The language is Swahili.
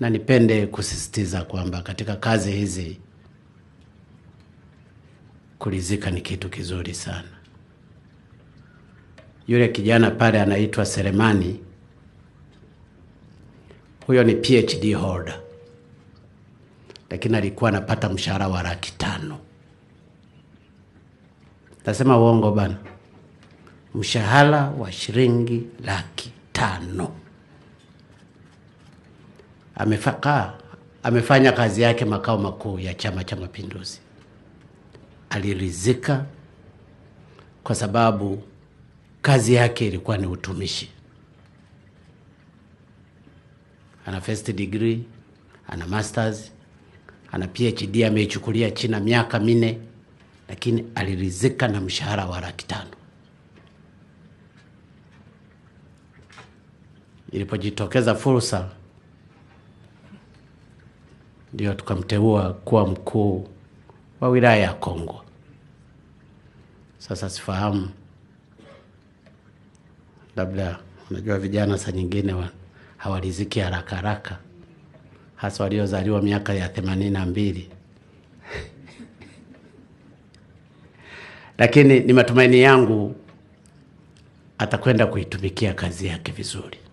na nipende kusisitiza kwamba katika kazi hizi kulizika ni kitu kizuri sana. Yule kijana pale anaitwa Selemani, huyo ni PhD holder, lakini alikuwa anapata mshahara wa laki tano. Nasema uongo bana? Mshahara wa shilingi laki tano amefakaa ah, amefanya kazi yake makao makuu ya Chama cha Mapinduzi. alirizika kwa sababu kazi yake ilikuwa ni utumishi. Ana first degree, ana masters, ana PhD ameichukulia China miaka minne, lakini alirizika na mshahara wa laki tano. Ilipojitokeza fursa ndio tukamteua kuwa mkuu wa wilaya ya Kongo. Sasa sifahamu, labda unajua, vijana saa nyingine hawaliziki haraka haraka, hasa waliozaliwa miaka ya themanini na mbili lakini ni matumaini yangu atakwenda kuitumikia kazi yake vizuri.